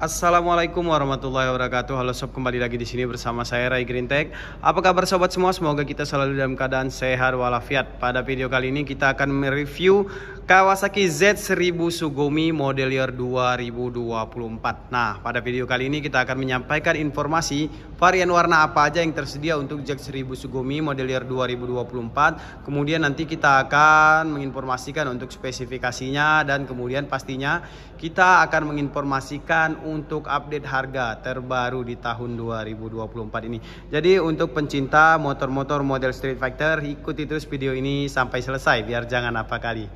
Assalamualaikum warahmatullahi wabarakatuh. Halo sob, kembali lagi di sini bersama saya Rai Green Tech. Apa kabar sobat semua? Semoga kita selalu dalam keadaan sehat walafiat. Pada video kali ini kita akan mereview Kawasaki Z1000 Sugomi model year 2024. Nah, pada video kali ini kita akan menyampaikan informasi varian warna apa aja yang tersedia untuk Z1000 Sugomi model year 2024. Kemudian nanti kita akan menginformasikan untuk spesifikasinya dan kemudian pastinya kita akan menginformasikan untuk update harga terbaru di tahun 2024 ini. Jadi untuk pencinta motor-motor model Street Fighter ikuti terus video ini sampai selesai biar jangan apa kali.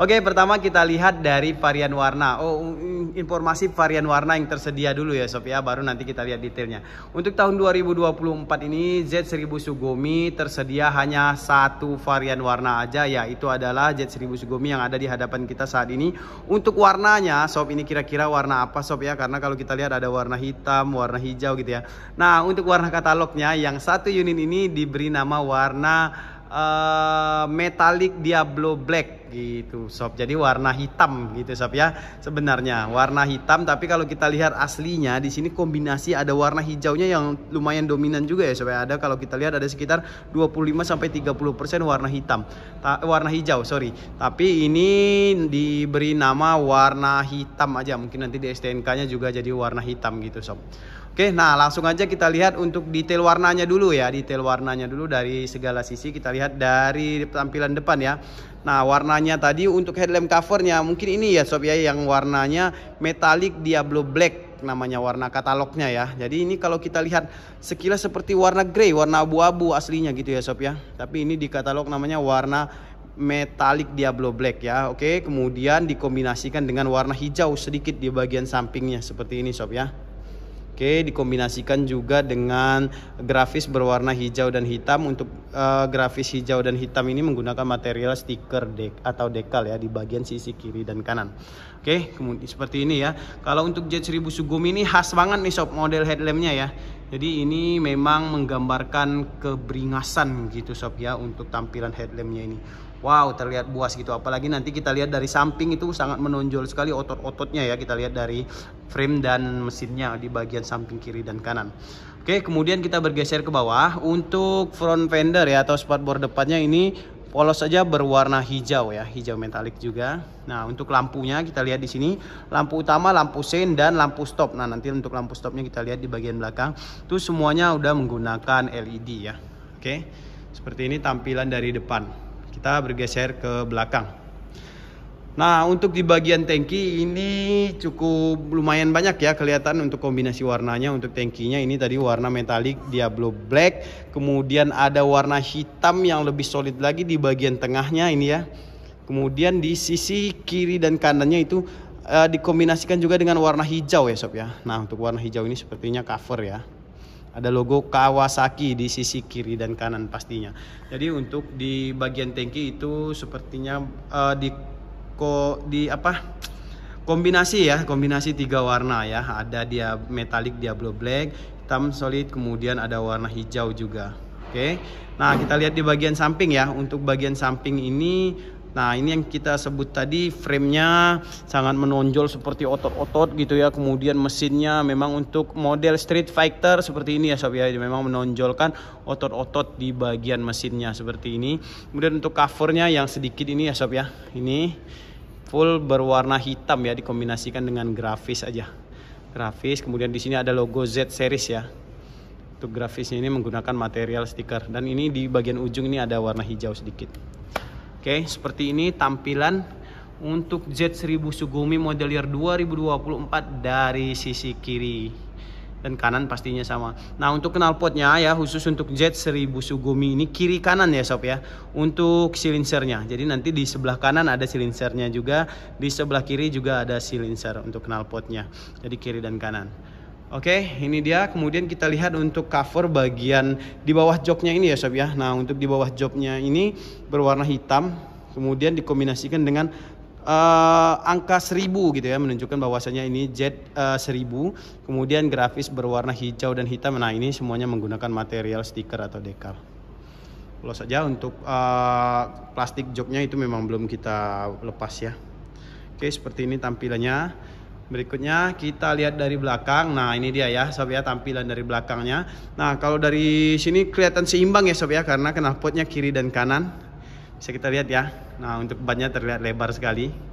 Oke, pertama kita lihat dari varian warna. Oh, informasi varian warna yang tersedia dulu ya Sob baru nanti kita lihat detailnya. Untuk tahun 2024 ini Z1000 Sugomi tersedia hanya satu varian warna aja ya, itu adalah Z1000 Sugomi yang ada di hadapan kita saat ini. Untuk warnanya Sob ini kira-kira warna apa Sob ya? Karena kalau kita lihat ada warna hitam, warna hijau gitu ya. Nah, untuk warna katalognya yang satu unit ini diberi nama warna uh, eh, metallic Diablo Black gitu sob. Jadi warna hitam gitu sob ya. Sebenarnya warna hitam tapi kalau kita lihat aslinya di sini kombinasi ada warna hijaunya yang lumayan dominan juga ya sob. ya. Ada kalau kita lihat ada sekitar 25 sampai 30% warna hitam. Ta warna hijau, sorry. Tapi ini diberi nama warna hitam aja. Mungkin nanti di STNK-nya juga jadi warna hitam gitu sob. Oke, nah langsung aja kita lihat untuk detail warnanya dulu ya. Detail warnanya dulu dari segala sisi kita lihat dari tampilan depan ya. Nah, warnanya tadi untuk headlamp covernya mungkin ini ya sob ya yang warnanya metallic Diablo Black namanya warna katalognya ya. Jadi ini kalau kita lihat sekilas seperti warna grey, warna abu-abu aslinya gitu ya sob ya. Tapi ini di katalog namanya warna metallic Diablo Black ya. Oke, kemudian dikombinasikan dengan warna hijau sedikit di bagian sampingnya seperti ini sob ya. Oke, dikombinasikan juga dengan grafis berwarna hijau dan hitam. Untuk uh, grafis hijau dan hitam ini menggunakan material stiker dek atau dekal ya di bagian sisi kiri dan kanan. Oke, kemudian seperti ini ya. Kalau untuk Jet 1000 Sugumi ini khas banget nih sob model headlampnya ya. Jadi ini memang menggambarkan keberingasan gitu sob ya untuk tampilan headlampnya ini wow terlihat buas gitu apalagi nanti kita lihat dari samping itu sangat menonjol sekali otot-ototnya ya kita lihat dari frame dan mesinnya di bagian samping kiri dan kanan oke kemudian kita bergeser ke bawah untuk front fender ya atau spotboard depannya ini polos saja berwarna hijau ya hijau metalik juga nah untuk lampunya kita lihat di sini lampu utama lampu sein dan lampu stop nah nanti untuk lampu stopnya kita lihat di bagian belakang itu semuanya udah menggunakan LED ya oke seperti ini tampilan dari depan kita bergeser ke belakang. Nah, untuk di bagian tangki ini cukup lumayan banyak ya kelihatan untuk kombinasi warnanya untuk tangkinya ini tadi warna metalik Diablo Black, kemudian ada warna hitam yang lebih solid lagi di bagian tengahnya ini ya. Kemudian di sisi kiri dan kanannya itu eh, dikombinasikan juga dengan warna hijau ya sob ya. Nah, untuk warna hijau ini sepertinya cover ya ada logo Kawasaki di sisi kiri dan kanan pastinya. Jadi untuk di bagian tangki itu sepertinya uh, di ko, di apa? Kombinasi ya, kombinasi tiga warna ya. Ada dia metalik Diablo Black, hitam solid, kemudian ada warna hijau juga. Oke. Okay. Nah, kita lihat di bagian samping ya. Untuk bagian samping ini Nah ini yang kita sebut tadi framenya sangat menonjol seperti otot-otot gitu ya Kemudian mesinnya memang untuk model Street Fighter seperti ini ya Sob ya Memang menonjolkan otot-otot di bagian mesinnya seperti ini Kemudian untuk covernya yang sedikit ini ya Sob ya Ini full berwarna hitam ya dikombinasikan dengan grafis aja Grafis kemudian di sini ada logo Z series ya Untuk grafisnya ini menggunakan material stiker Dan ini di bagian ujung ini ada warna hijau sedikit Oke, seperti ini tampilan untuk Z1000 Sugumi year 2024 dari sisi kiri dan kanan pastinya sama. Nah, untuk knalpotnya ya khusus untuk Z1000 Sugumi ini kiri kanan ya sob ya. Untuk silinsernya. Jadi nanti di sebelah kanan ada silinsernya juga, di sebelah kiri juga ada silinser untuk knalpotnya. Jadi kiri dan kanan. Oke, ini dia. Kemudian kita lihat untuk cover bagian di bawah joknya ini ya, Sob ya. Nah, untuk di bawah joknya ini berwarna hitam, kemudian dikombinasikan dengan uh, angka 1000 gitu ya, menunjukkan bahwasanya ini jet uh, eh, 1000. Kemudian grafis berwarna hijau dan hitam. Nah, ini semuanya menggunakan material stiker atau dekal. Kalau saja untuk uh, plastik joknya itu memang belum kita lepas ya. Oke, seperti ini tampilannya. Berikutnya kita lihat dari belakang. Nah, ini dia ya sob ya tampilan dari belakangnya. Nah, kalau dari sini kelihatan seimbang ya sob ya karena knalpotnya kiri dan kanan. Bisa kita lihat ya. Nah, untuk bannya terlihat lebar sekali.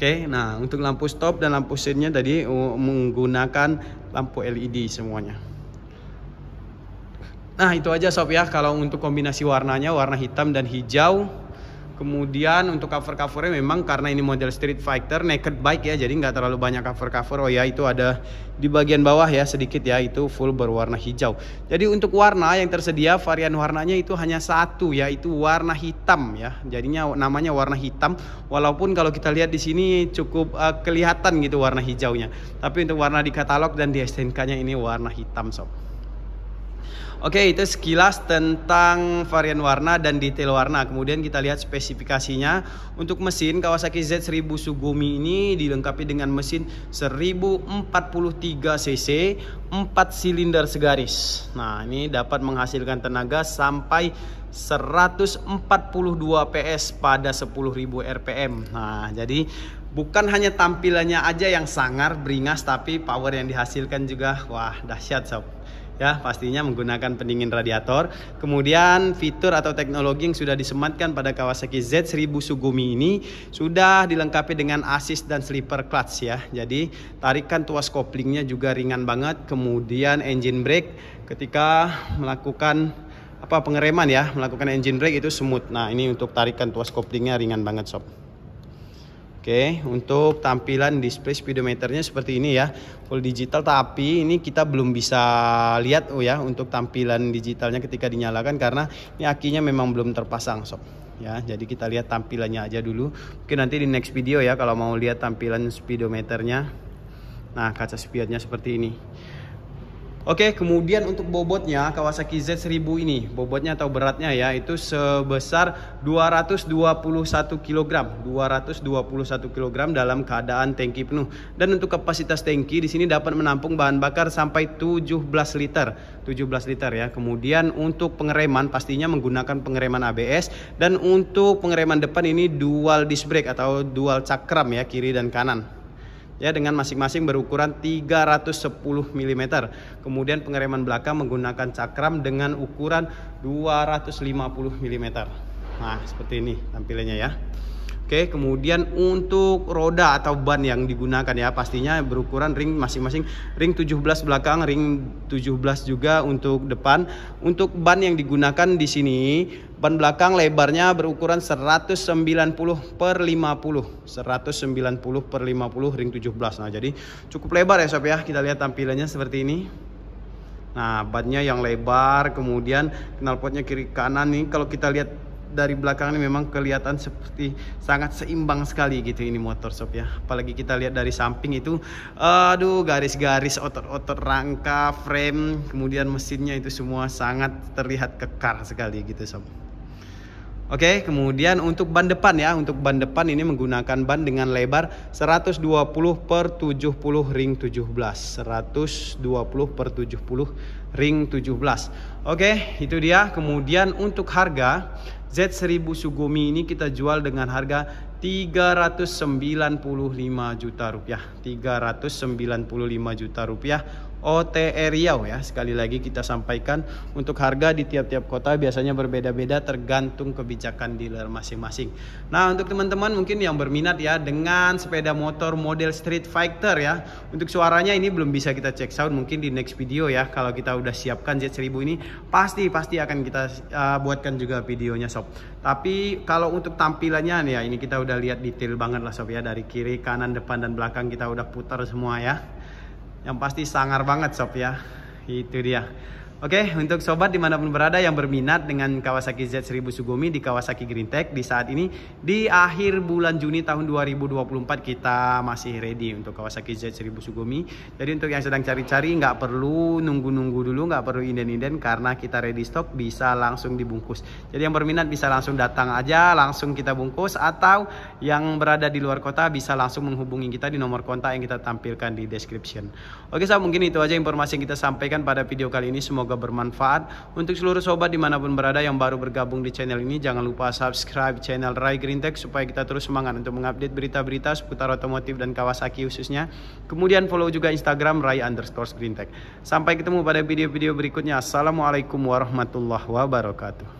Oke, nah untuk lampu stop dan lampu sirnya tadi menggunakan lampu LED semuanya. Nah, itu aja sob ya kalau untuk kombinasi warnanya warna hitam dan hijau Kemudian untuk cover-covernya memang karena ini model street fighter naked bike ya, jadi nggak terlalu banyak cover-cover. Oh ya itu ada di bagian bawah ya sedikit ya itu full berwarna hijau. Jadi untuk warna yang tersedia varian warnanya itu hanya satu yaitu warna hitam ya. Jadinya namanya warna hitam. Walaupun kalau kita lihat di sini cukup uh, kelihatan gitu warna hijaunya. Tapi untuk warna di katalog dan di STNK-nya ini warna hitam sob. Oke, itu sekilas tentang varian warna dan detail warna. Kemudian kita lihat spesifikasinya. Untuk mesin Kawasaki Z1000 Sugumi ini dilengkapi dengan mesin 1043 cc, 4 silinder segaris. Nah, ini dapat menghasilkan tenaga sampai 142 PS pada 10.000 RPM. Nah, jadi bukan hanya tampilannya aja yang sangar, beringas, tapi power yang dihasilkan juga wah dahsyat sob ya pastinya menggunakan pendingin radiator. Kemudian fitur atau teknologi yang sudah disematkan pada Kawasaki Z1000 Sugumi ini sudah dilengkapi dengan assist dan slipper clutch ya. Jadi tarikan tuas koplingnya juga ringan banget. Kemudian engine brake ketika melakukan apa pengereman ya, melakukan engine brake itu smooth. Nah, ini untuk tarikan tuas koplingnya ringan banget sob. Oke, untuk tampilan display speedometernya seperti ini ya, full digital. Tapi ini kita belum bisa lihat oh ya untuk tampilan digitalnya ketika dinyalakan karena ini akinya memang belum terpasang sob. Ya, jadi kita lihat tampilannya aja dulu. Mungkin nanti di next video ya kalau mau lihat tampilan speedometernya. Nah, kaca spionnya seperti ini. Oke, kemudian untuk bobotnya Kawasaki Z1000 ini, bobotnya atau beratnya ya itu sebesar 221 kg, 221 kg dalam keadaan tangki penuh. Dan untuk kapasitas tangki di sini dapat menampung bahan bakar sampai 17 liter, 17 liter ya. Kemudian untuk pengereman pastinya menggunakan pengereman ABS dan untuk pengereman depan ini dual disc brake atau dual cakram ya kiri dan kanan ya dengan masing-masing berukuran 310 mm. Kemudian pengereman belakang menggunakan cakram dengan ukuran 250 mm. Nah, seperti ini tampilannya ya. Oke, kemudian untuk roda atau ban yang digunakan ya pastinya berukuran ring masing-masing ring 17 belakang, ring 17 juga untuk depan. Untuk ban yang digunakan di sini, ban belakang lebarnya berukuran 190 per 50. 190 per 50 ring 17. Nah, jadi cukup lebar ya sob ya. Kita lihat tampilannya seperti ini. Nah, bannya yang lebar, kemudian knalpotnya kiri kanan nih kalau kita lihat dari belakang ini memang kelihatan seperti sangat seimbang sekali gitu ini motor sob ya apalagi kita lihat dari samping itu aduh garis-garis otot-otot rangka frame kemudian mesinnya itu semua sangat terlihat kekar sekali gitu sob Oke, okay, kemudian untuk ban depan ya, untuk ban depan ini menggunakan ban dengan lebar 120 per 70 ring 17, 120 per 70 ring 17. Oke, okay, itu dia. Kemudian untuk harga Z1000 Sugumi ini kita jual dengan harga 395 juta rupiah 395 juta rupiah OTE Riau ya. Sekali lagi kita sampaikan untuk harga di tiap-tiap kota biasanya berbeda-beda tergantung kebijakan dealer masing-masing. Nah, untuk teman-teman mungkin yang berminat ya dengan sepeda motor model Street Fighter ya. Untuk suaranya ini belum bisa kita cek sound mungkin di next video ya. Kalau kita udah siapkan Z1000 ini pasti pasti akan kita uh, buatkan juga videonya sob. Tapi kalau untuk tampilannya nih ya ini kita udah lihat detail banget lah sob ya dari kiri, kanan, depan dan belakang kita udah putar semua ya yang pasti sangar banget sob ya itu dia Oke, okay, untuk sobat dimanapun berada yang berminat dengan Kawasaki Z1000 Sugomi di Kawasaki Green Tech di saat ini di akhir bulan Juni tahun 2024 kita masih ready untuk Kawasaki Z1000 Sugomi. Jadi untuk yang sedang cari-cari nggak perlu nunggu-nunggu dulu, nggak perlu inden-inden karena kita ready stock bisa langsung dibungkus. Jadi yang berminat bisa langsung datang aja, langsung kita bungkus atau yang berada di luar kota bisa langsung menghubungi kita di nomor kontak yang kita tampilkan di description. Oke, okay, so mungkin itu aja informasi yang kita sampaikan pada video kali ini. Semoga Semoga bermanfaat untuk seluruh sobat dimanapun berada yang baru bergabung di channel ini. Jangan lupa subscribe channel Rai Green Tech supaya kita terus semangat untuk mengupdate berita-berita seputar otomotif dan Kawasaki khususnya. Kemudian follow juga Instagram Rai underscore Green Tech. Sampai ketemu pada video-video berikutnya. Assalamualaikum warahmatullahi wabarakatuh.